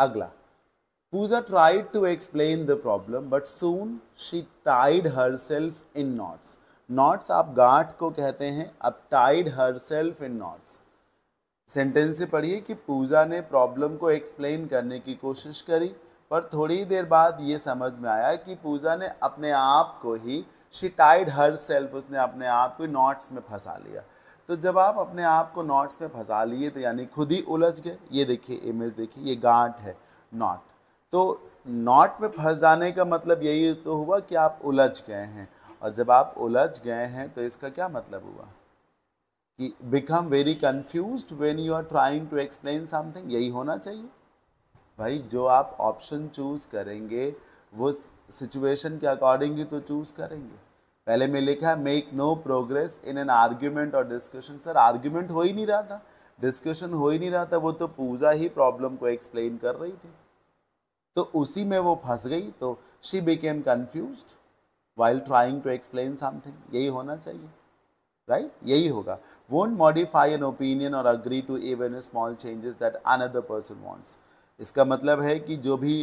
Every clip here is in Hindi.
अगला Pooja tried to explain the problem but soon she tied herself in knots knots आप गांठ को कहते हैं अब tied herself in knots sentence से पढ़िए कि पूजा ने प्रॉब्लम को एक्सप्लेन करने की कोशिश करी पर थोड़ी देर बाद ये समझ में आया कि पूजा ने अपने आप को ही शिटाइड हर सेल्फ उसने अपने आप को नॉट्स में फंसा लिया तो जब आप अपने आप को नॉट्स में फंसा लिए तो यानी खुद ही उलझ गए ये देखिए इमेज देखिए ये गांठ है नॉट तो नॉट में फंस जाने का मतलब यही तो हुआ कि आप उलझ गए हैं और जब आप उलझ गए हैं तो इसका क्या मतलब हुआ कि become very confuse when you are trying to explain something यही होना चाहिए भाई जो आप ऑप्शन चूज़ करेंगे वो सिचुएशन के अकॉर्डिंग ही तो चूज़ करेंगे पहले में लिखा है make no progress in an argument और डिस्कशन सर आर्ग्यूमेंट हो ही नहीं रहा था डिस्कशन हो ही नहीं रहा था वो तो पूजा ही प्रॉब्लम को एक्सप्लेन कर रही थी तो उसी में वो फंस गई तो she became confuse while trying to explain something यही होना चाहिए राइट right? यही होगा वोंट मॉडिफाई एन ओपिनियन और agree to even small changes that another person wants इसका मतलब है कि जो भी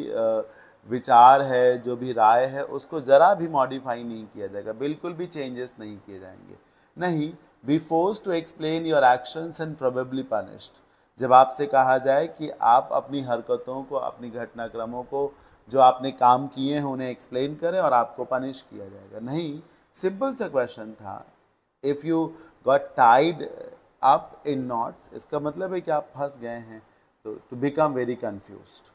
विचार है जो भी राय है उसको ज़रा भी मॉडिफाई नहीं किया जाएगा बिल्कुल भी चेंजेस नहीं किए जाएंगे नहीं be force to explain your actions and probably punished जब आपसे कहा जाए कि आप अपनी हरकतों को अपनी घटनाक्रमों को जो आपने काम किए हैं उन्हें एक्सप्लेन करें और आपको पनिश किया जाएगा नहीं सिंपल सा क्वेश्चन था if you got tied up in knots इसका मतलब है कि आप फंस गए हैं to, to become very confused.